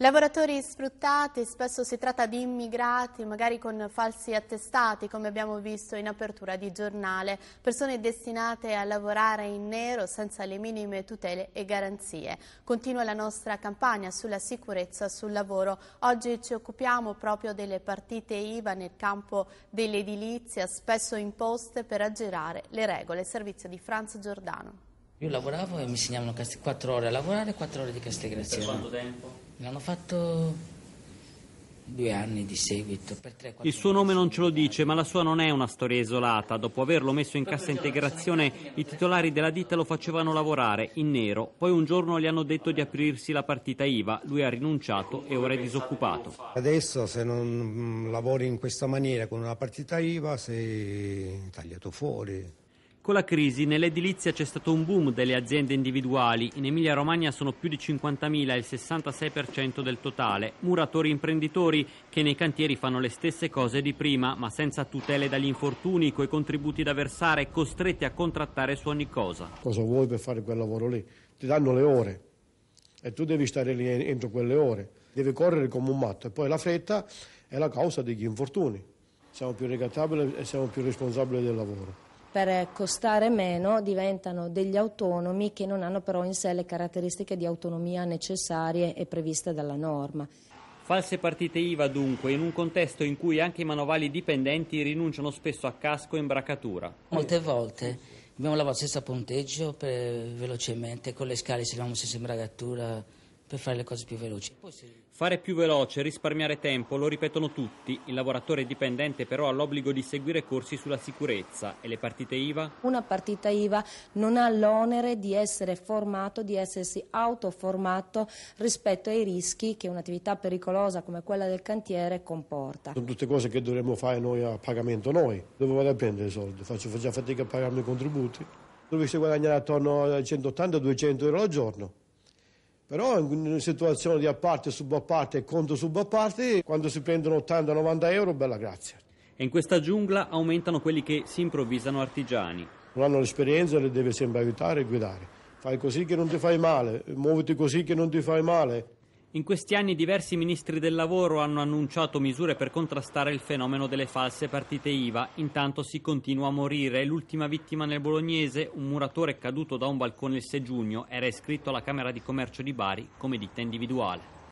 Lavoratori sfruttati, spesso si tratta di immigrati, magari con falsi attestati, come abbiamo visto in apertura di giornale, persone destinate a lavorare in nero senza le minime tutele e garanzie. Continua la nostra campagna sulla sicurezza sul lavoro. Oggi ci occupiamo proprio delle partite IVA nel campo dell'edilizia, spesso imposte per aggirare le regole. Servizio di Franz Giordano. Io lavoravo e mi segnavano 4 ore a lavorare e 4 ore di Castelgraziano. Per quanto tempo? Mi hanno fatto due anni di seguito. Tre, il suo nome non ce lo dice, ma la sua non è una storia isolata. Dopo averlo messo in cassa integrazione, i titolari della ditta lo facevano lavorare in nero. Poi un giorno gli hanno detto di aprirsi la partita IVA. Lui ha rinunciato e ora è disoccupato. Adesso, se non mm, lavori in questa maniera con una partita IVA, sei tagliato fuori. Con la crisi nell'edilizia c'è stato un boom delle aziende individuali, in Emilia Romagna sono più di 50.000, il 66% del totale, muratori imprenditori che nei cantieri fanno le stesse cose di prima, ma senza tutele dagli infortuni, coi contributi da versare, costretti a contrattare su ogni cosa. Cosa vuoi per fare quel lavoro lì? Ti danno le ore e tu devi stare lì entro quelle ore, devi correre come un matto e poi la fretta è la causa degli infortuni. Siamo più ricattabili e siamo più responsabili del lavoro per eh, costare meno diventano degli autonomi che non hanno però in sé le caratteristiche di autonomia necessarie e previste dalla norma. False partite IVA dunque, in un contesto in cui anche i manovali dipendenti rinunciano spesso a casco e imbracatura. Molte volte abbiamo lavorato senza punteggio, per, velocemente, con le scale serviamo senza imbracatura, per fare le cose più veloci. Fare più veloce, risparmiare tempo, lo ripetono tutti. Il lavoratore dipendente però ha l'obbligo di seguire corsi sulla sicurezza e le partite IVA? Una partita IVA non ha l'onere di essere formato, di essersi autoformato rispetto ai rischi che un'attività pericolosa come quella del cantiere comporta. Sono tutte cose che dovremmo fare noi a pagamento noi. Dove vado a prendere i soldi? Faccio già fatica a pagarmi i contributi. Dove si guadagnare attorno a 180-200 euro al giorno. Però in situazione di apparte, subapparte e conto subapparte, quando si prendono 80-90 euro, bella grazia. E in questa giungla aumentano quelli che si improvvisano artigiani. Non hanno l'esperienza e le deve sempre aiutare e guidare. Fai così che non ti fai male, muoviti così che non ti fai male. In questi anni diversi ministri del lavoro hanno annunciato misure per contrastare il fenomeno delle false partite IVA. Intanto si continua a morire. L'ultima vittima nel bolognese, un muratore caduto da un balcone il 6 giugno, era iscritto alla Camera di Commercio di Bari come ditta individuale.